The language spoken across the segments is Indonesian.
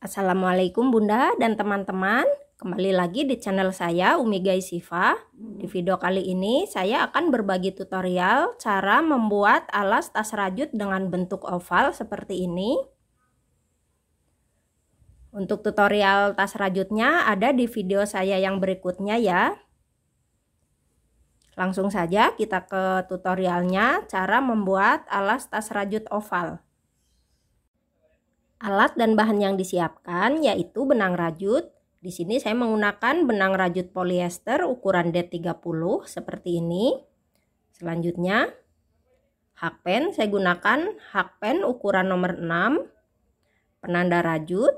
Assalamualaikum Bunda dan teman-teman Kembali lagi di channel saya Umi Gai Siva Di video kali ini saya akan berbagi tutorial cara membuat alas tas rajut dengan bentuk oval seperti ini Untuk tutorial tas rajutnya ada di video saya yang berikutnya ya Langsung saja kita ke tutorialnya cara membuat alas tas rajut oval Alat dan bahan yang disiapkan yaitu benang rajut. Di sini saya menggunakan benang rajut polyester ukuran D30 seperti ini. Selanjutnya, hakpen saya gunakan hakpen ukuran nomor 6, penanda rajut,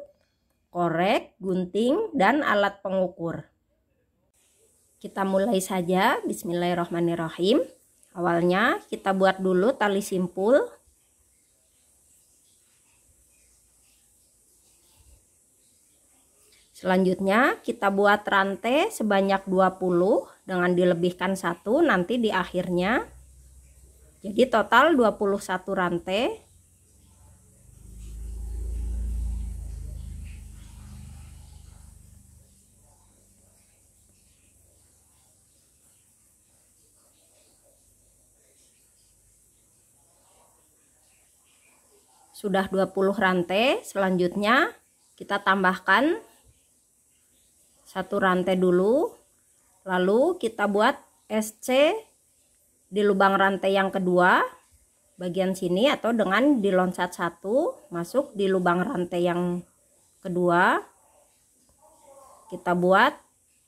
korek, gunting, dan alat pengukur. Kita mulai saja, bismillahirrahmanirrahim. Awalnya kita buat dulu tali simpul Selanjutnya kita buat rantai sebanyak 20 dengan dilebihkan satu nanti di akhirnya. Jadi total 21 rantai. Sudah 20 rantai, selanjutnya kita tambahkan satu rantai dulu lalu kita buat SC di lubang rantai yang kedua bagian sini atau dengan diloncat satu masuk di lubang rantai yang kedua kita buat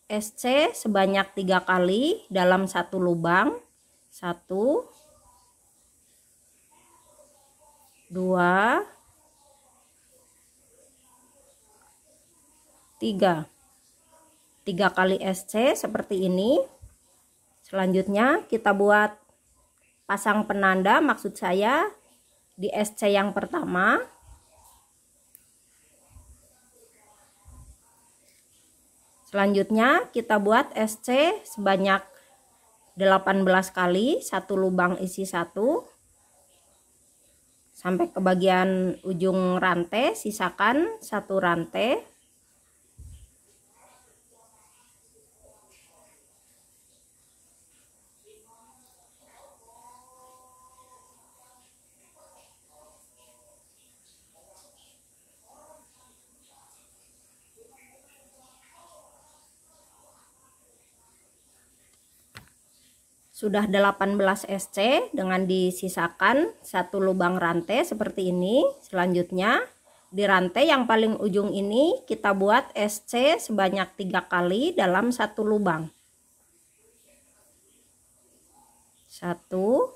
SC sebanyak tiga kali dalam satu lubang satu dua tiga 3 kali SC seperti ini selanjutnya kita buat pasang penanda maksud saya di SC yang pertama selanjutnya kita buat SC sebanyak 18 kali satu lubang isi satu sampai ke bagian ujung rantai sisakan satu rantai sudah 18 SC dengan disisakan satu lubang rantai seperti ini selanjutnya di rantai yang paling ujung ini kita buat SC sebanyak tiga kali dalam satu lubang satu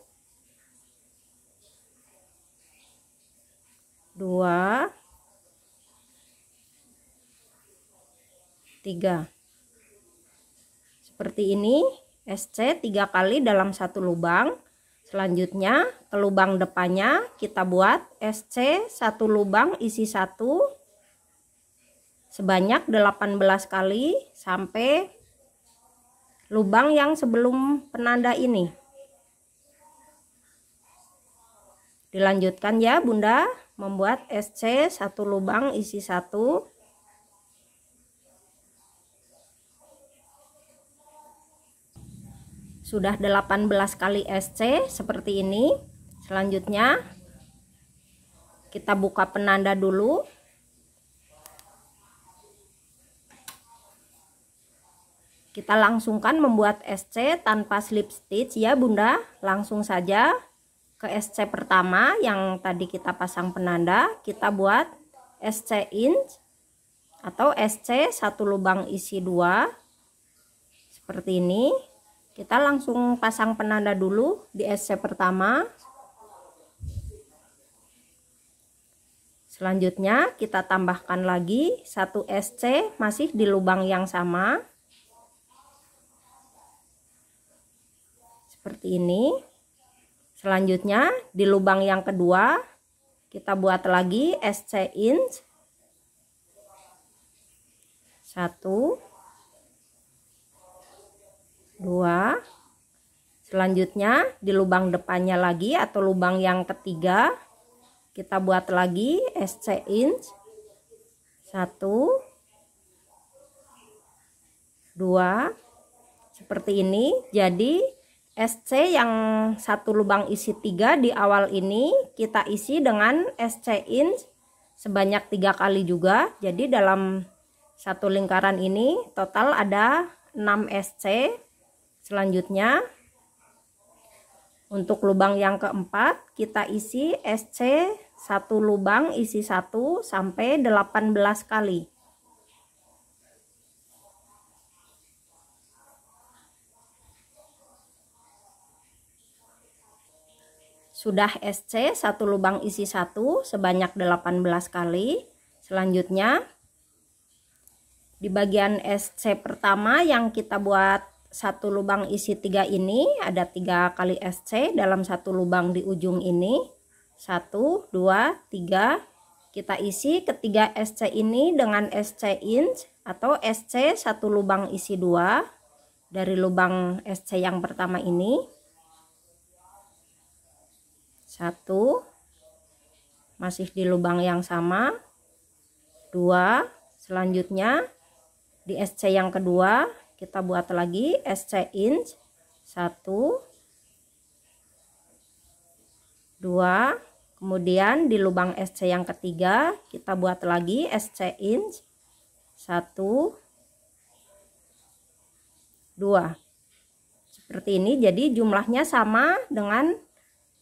dua tiga seperti ini SC tiga kali dalam satu lubang. Selanjutnya ke lubang depannya kita buat SC satu lubang isi satu sebanyak 18 kali sampai lubang yang sebelum penanda ini. Dilanjutkan ya Bunda membuat SC satu lubang isi satu sudah 18 kali SC seperti ini selanjutnya kita buka penanda dulu kita langsungkan membuat SC tanpa slip stitch ya bunda langsung saja ke SC pertama yang tadi kita pasang penanda kita buat SC inch atau SC satu lubang isi dua seperti ini kita langsung pasang penanda dulu di SC pertama selanjutnya kita tambahkan lagi satu SC masih di lubang yang sama seperti ini selanjutnya di lubang yang kedua kita buat lagi SC inch satu dua selanjutnya di lubang depannya lagi atau lubang yang ketiga kita buat lagi SC inch satu dua seperti ini jadi SC yang satu lubang isi tiga di awal ini kita isi dengan SC inch sebanyak tiga kali juga jadi dalam satu lingkaran ini total ada 6 SC Selanjutnya untuk lubang yang keempat kita isi SC satu lubang isi satu sampai 18 kali. Sudah SC satu lubang isi satu sebanyak 18 kali. Selanjutnya di bagian SC pertama yang kita buat satu lubang isi tiga ini ada tiga kali SC dalam satu lubang di ujung ini satu dua tiga kita isi ketiga SC ini dengan SC inch atau SC satu lubang isi dua dari lubang SC yang pertama ini satu masih di lubang yang sama dua selanjutnya di SC yang kedua kita buat lagi SC inch 1 2 kemudian di lubang SC yang ketiga kita buat lagi SC inch 1 2 seperti ini jadi jumlahnya sama dengan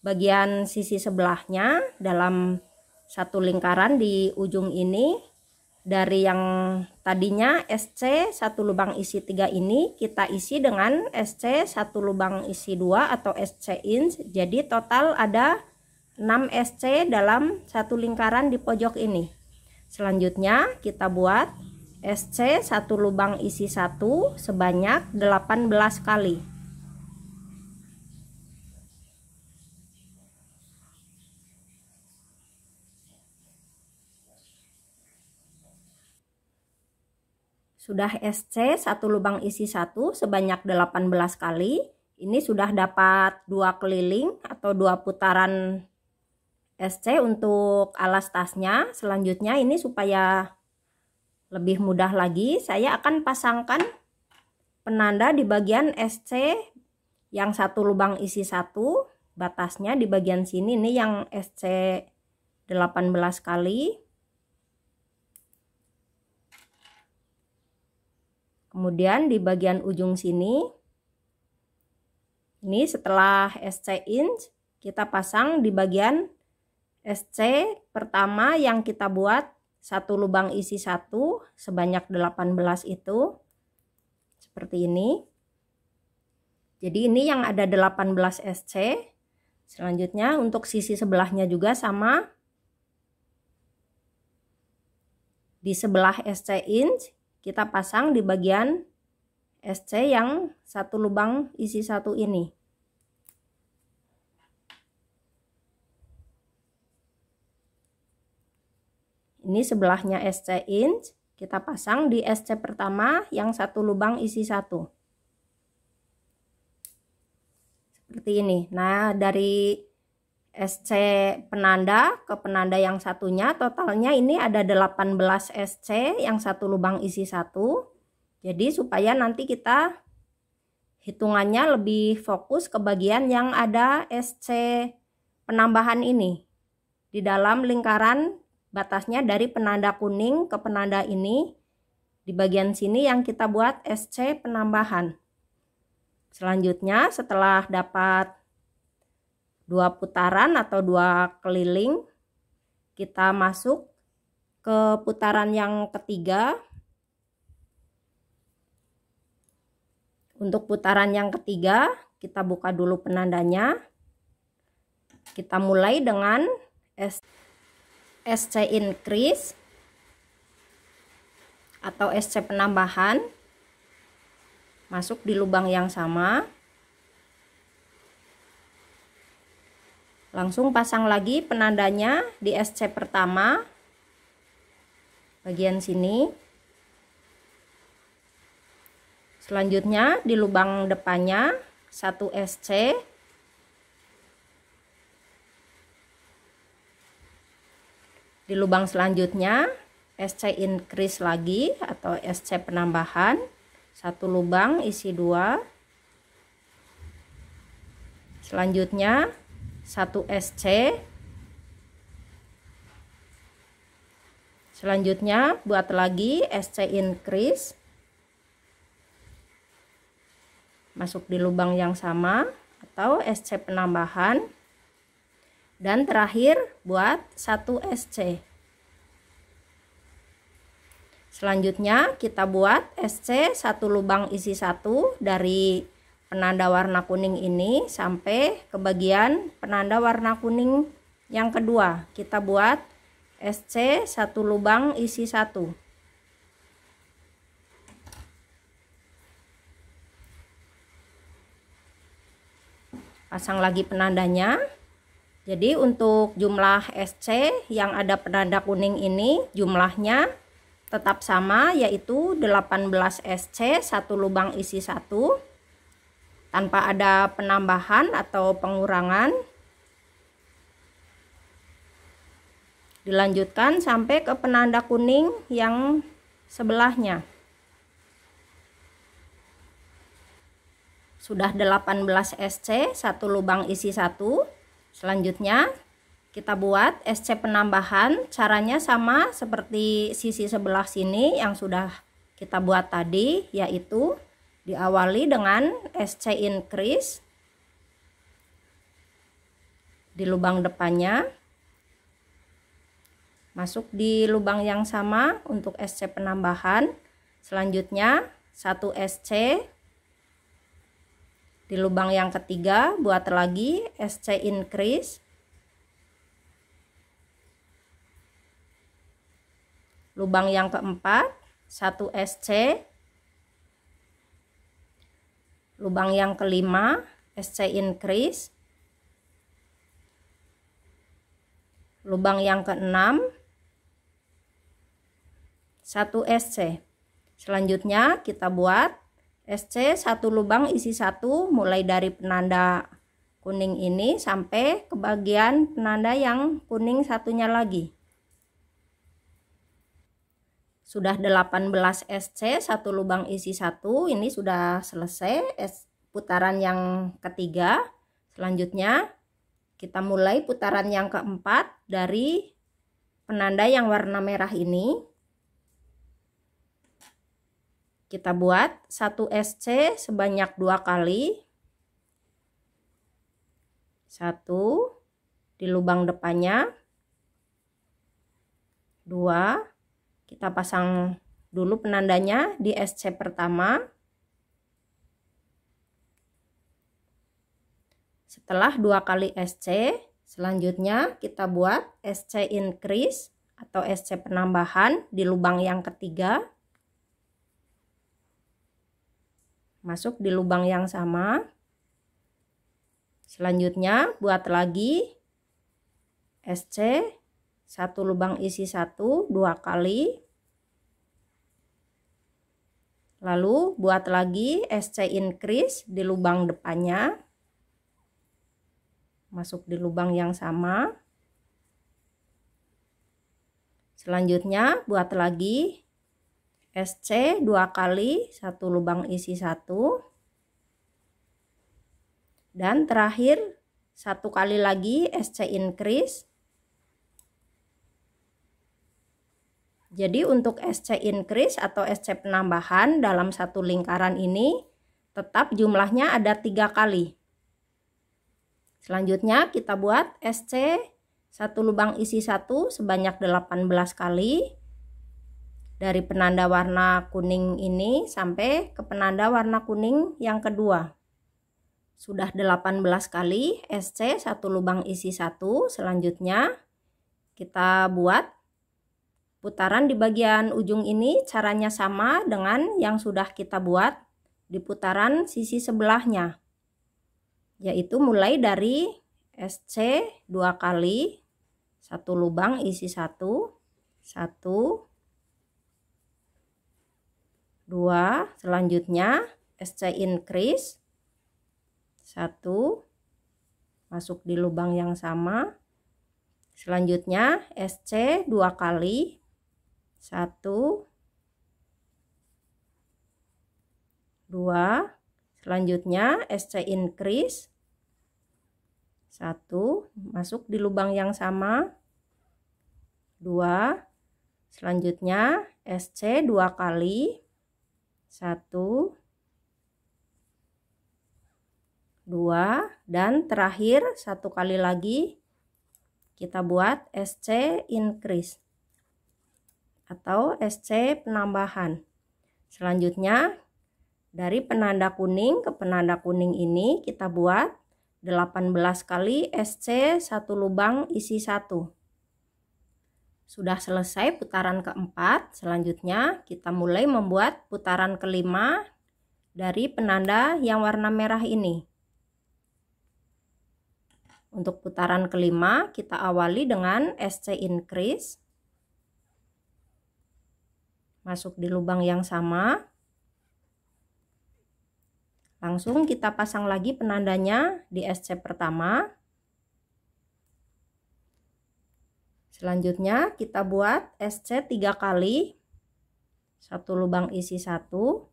bagian sisi sebelahnya dalam satu lingkaran di ujung ini dari yang tadinya SC satu lubang isi tiga ini kita isi dengan SC satu lubang isi dua atau SC inch jadi total ada 6 SC dalam satu lingkaran di pojok ini selanjutnya kita buat SC satu lubang isi satu sebanyak 18 kali Sudah SC satu lubang isi satu sebanyak 18 kali. Ini sudah dapat dua keliling atau dua putaran SC untuk alas tasnya. Selanjutnya ini supaya lebih mudah lagi, saya akan pasangkan penanda di bagian SC yang satu lubang isi satu batasnya di bagian sini ini yang SC 18 kali Kemudian di bagian ujung sini, ini setelah SC inch, kita pasang di bagian SC pertama yang kita buat satu lubang isi satu sebanyak 18 itu seperti ini. Jadi ini yang ada 18 SC. Selanjutnya untuk sisi sebelahnya juga sama. Di sebelah SC inch kita pasang di bagian SC yang satu lubang isi satu ini ini sebelahnya SC inch kita pasang di SC pertama yang satu lubang isi satu seperti ini nah dari SC penanda ke penanda yang satunya totalnya ini ada 18 SC yang satu lubang isi satu jadi supaya nanti kita hitungannya lebih fokus ke bagian yang ada SC penambahan ini di dalam lingkaran batasnya dari penanda kuning ke penanda ini di bagian sini yang kita buat SC penambahan selanjutnya setelah dapat dua putaran atau dua keliling kita masuk ke putaran yang ketiga untuk putaran yang ketiga kita buka dulu penandanya kita mulai dengan SC increase atau SC penambahan masuk di lubang yang sama langsung pasang lagi penandanya di SC pertama bagian sini selanjutnya di lubang depannya 1 SC di lubang selanjutnya SC increase lagi atau SC penambahan satu lubang isi dua selanjutnya 1 SC selanjutnya buat lagi SC increase masuk di lubang yang sama atau SC penambahan dan terakhir buat 1 SC selanjutnya kita buat SC satu lubang isi satu dari penanda warna kuning ini sampai ke bagian penanda warna kuning yang kedua kita buat SC satu lubang isi satu pasang lagi penandanya jadi untuk jumlah SC yang ada penanda kuning ini jumlahnya tetap sama yaitu 18 SC satu lubang isi satu tanpa ada penambahan atau pengurangan. Dilanjutkan sampai ke penanda kuning yang sebelahnya. Sudah 18 SC, satu lubang isi satu. Selanjutnya kita buat SC penambahan caranya sama seperti sisi sebelah sini yang sudah kita buat tadi yaitu Diawali dengan SC increase di lubang depannya. Masuk di lubang yang sama untuk SC penambahan. Selanjutnya 1 SC di lubang yang ketiga buat lagi SC increase lubang yang keempat 1 SC lubang yang kelima SC increase lubang yang keenam 1 SC selanjutnya kita buat SC satu lubang isi satu mulai dari penanda kuning ini sampai ke bagian penanda yang kuning satunya lagi sudah 18 SC satu lubang isi satu ini sudah selesai putaran yang ketiga selanjutnya kita mulai putaran yang keempat dari penanda yang warna merah ini kita buat satu SC sebanyak dua kali satu di lubang depannya dua kita pasang dulu penandanya di SC pertama. Setelah dua kali SC, selanjutnya kita buat SC increase atau SC penambahan di lubang yang ketiga. Masuk di lubang yang sama. Selanjutnya buat lagi SC satu lubang isi satu dua kali lalu buat lagi SC increase di lubang depannya masuk di lubang yang sama selanjutnya buat lagi SC dua kali satu lubang isi satu dan terakhir satu kali lagi SC increase Jadi untuk SC increase atau SC penambahan dalam satu lingkaran ini tetap jumlahnya ada tiga kali. Selanjutnya kita buat SC satu lubang isi satu sebanyak 18 kali dari penanda warna kuning ini sampai ke penanda warna kuning yang kedua. Sudah 18 kali SC satu lubang isi satu selanjutnya kita buat Putaran di bagian ujung ini caranya sama dengan yang sudah kita buat di putaran sisi sebelahnya. Yaitu mulai dari SC dua kali, satu lubang isi satu, satu, dua, selanjutnya SC increase, satu, masuk di lubang yang sama, selanjutnya SC dua kali satu dua selanjutnya SC increase satu masuk di lubang yang sama dua selanjutnya SC dua kali satu dua dan terakhir satu kali lagi kita buat SC increase atau SC penambahan. Selanjutnya, dari penanda kuning ke penanda kuning ini kita buat 18 kali SC satu lubang isi satu Sudah selesai putaran keempat, selanjutnya kita mulai membuat putaran kelima dari penanda yang warna merah ini. Untuk putaran kelima, kita awali dengan SC increase masuk di lubang yang sama langsung kita pasang lagi penandanya di SC pertama selanjutnya kita buat SC tiga kali satu lubang isi satu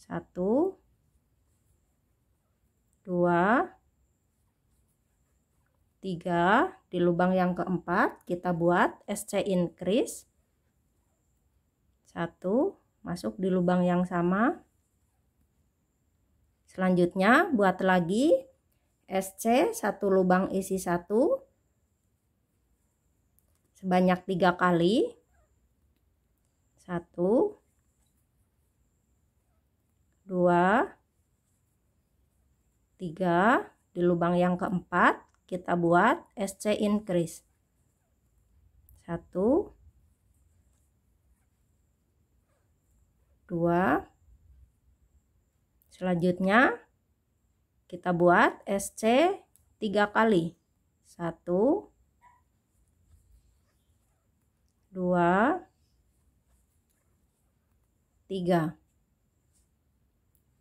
satu dua tiga di lubang yang keempat kita buat SC increase satu masuk di lubang yang sama selanjutnya buat lagi SC satu lubang isi satu sebanyak tiga kali satu dua tiga di lubang yang keempat kita buat SC increase satu 2 selanjutnya kita buat SC 3 kali 1 2 3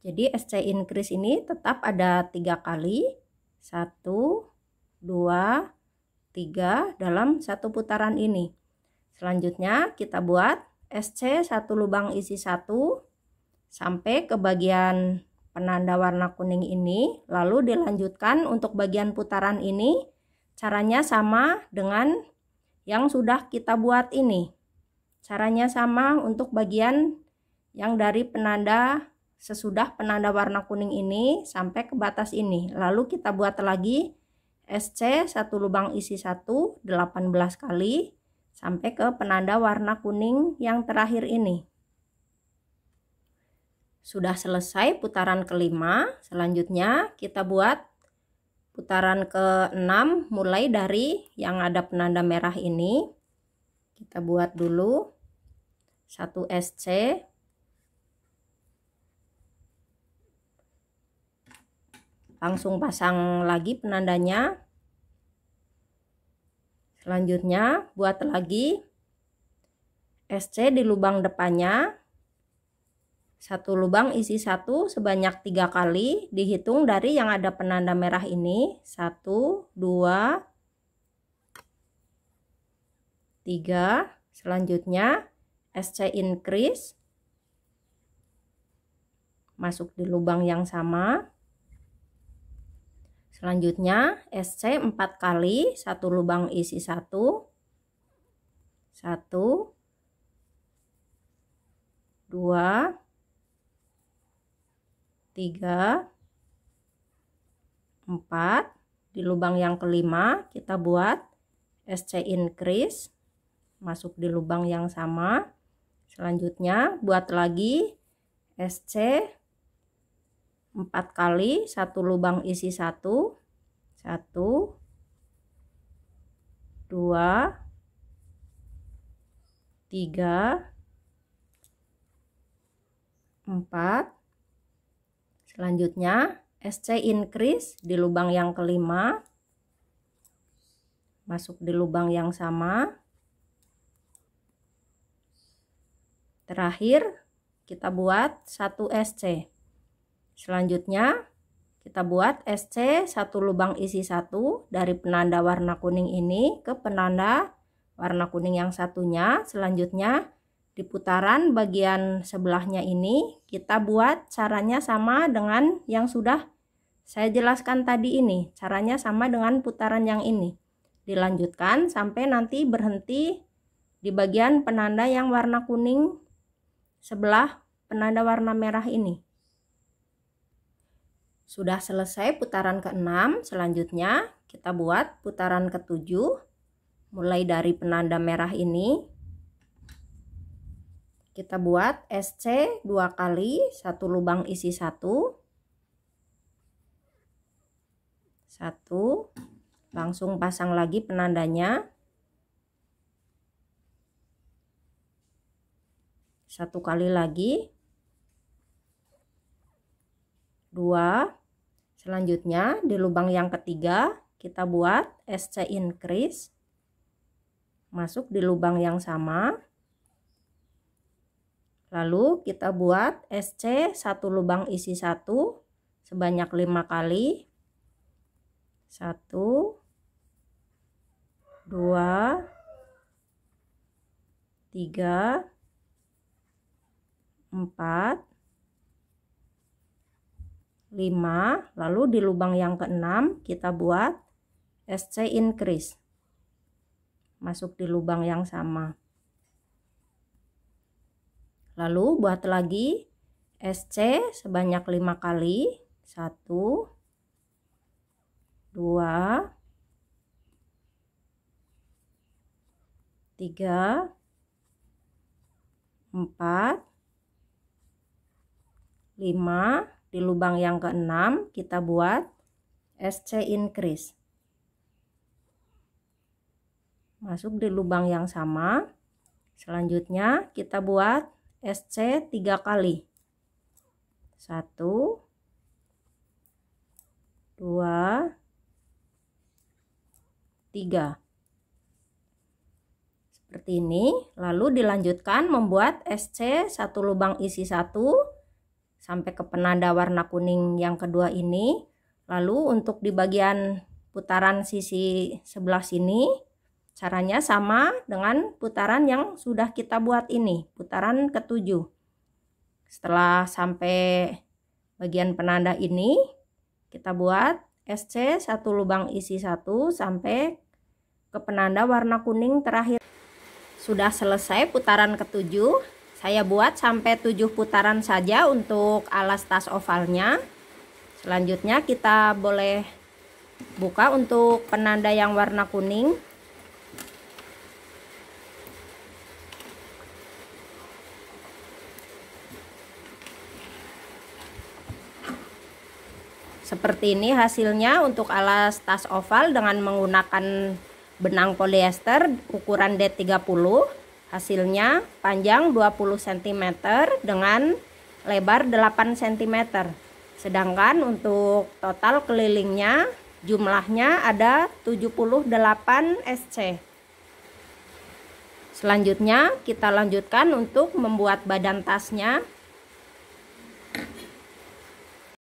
jadi SC increase ini tetap ada 3 kali 1 2 3 dalam satu putaran ini selanjutnya kita buat SC satu lubang isi satu sampai ke bagian penanda warna kuning ini lalu dilanjutkan untuk bagian putaran ini caranya sama dengan yang sudah kita buat ini caranya sama untuk bagian yang dari penanda sesudah penanda warna kuning ini sampai ke batas ini lalu kita buat lagi SC satu lubang isi 1 18 kali sampai ke penanda warna kuning yang terakhir ini. Sudah selesai putaran kelima, selanjutnya kita buat putaran ke-6 mulai dari yang ada penanda merah ini. Kita buat dulu 1 SC. Langsung pasang lagi penandanya. Selanjutnya, buat lagi SC di lubang depannya. Satu lubang isi satu sebanyak tiga kali dihitung dari yang ada penanda merah ini. Satu, dua, tiga. Selanjutnya SC increase. Masuk di lubang yang sama. Selanjutnya SC 4 kali, satu lubang isi satu satu dua tiga empat di lubang yang kelima kita buat SC increase masuk di lubang yang sama. Selanjutnya buat lagi SC 4 kali satu lubang isi satu satu dua tiga empat selanjutnya SC increase di lubang yang kelima masuk di lubang yang sama terakhir kita buat satu SC Selanjutnya, kita buat SC satu lubang isi satu dari penanda warna kuning ini ke penanda warna kuning yang satunya. Selanjutnya di putaran bagian sebelahnya ini kita buat caranya sama dengan yang sudah saya jelaskan tadi ini. Caranya sama dengan putaran yang ini. Dilanjutkan sampai nanti berhenti di bagian penanda yang warna kuning sebelah penanda warna merah ini. Sudah selesai putaran ke-6, selanjutnya kita buat putaran ke-7. Mulai dari penanda merah ini. Kita buat SC dua kali, satu lubang isi satu. Satu. Langsung pasang lagi penandanya. Satu kali lagi 2 selanjutnya di lubang yang ketiga kita buat SC increase masuk di lubang yang sama lalu kita buat SC satu lubang isi satu sebanyak lima kali satu dua tiga empat 5 lalu di lubang yang keenam kita buat SC increase masuk di lubang yang sama lalu buat lagi SC sebanyak 5 kali satu, dua, tiga, empat, lima. Di lubang yang keenam kita buat SC increase. Masuk di lubang yang sama. Selanjutnya kita buat SC tiga kali. Satu, dua, tiga. seperti ini lalu dilanjutkan membuat SC satu lubang isi satu sampai ke penanda warna kuning yang kedua ini lalu untuk di bagian putaran sisi sebelah sini caranya sama dengan putaran yang sudah kita buat ini putaran ketujuh setelah sampai bagian penanda ini kita buat SC satu lubang isi satu sampai ke penanda warna kuning terakhir sudah selesai putaran ketujuh saya buat sampai 7 putaran saja untuk alas tas ovalnya. Selanjutnya kita boleh buka untuk penanda yang warna kuning. Seperti ini hasilnya untuk alas tas oval dengan menggunakan benang polyester ukuran D30 Hasilnya panjang 20 cm dengan lebar 8 cm. Sedangkan untuk total kelilingnya jumlahnya ada 78 SC. Selanjutnya kita lanjutkan untuk membuat badan tasnya.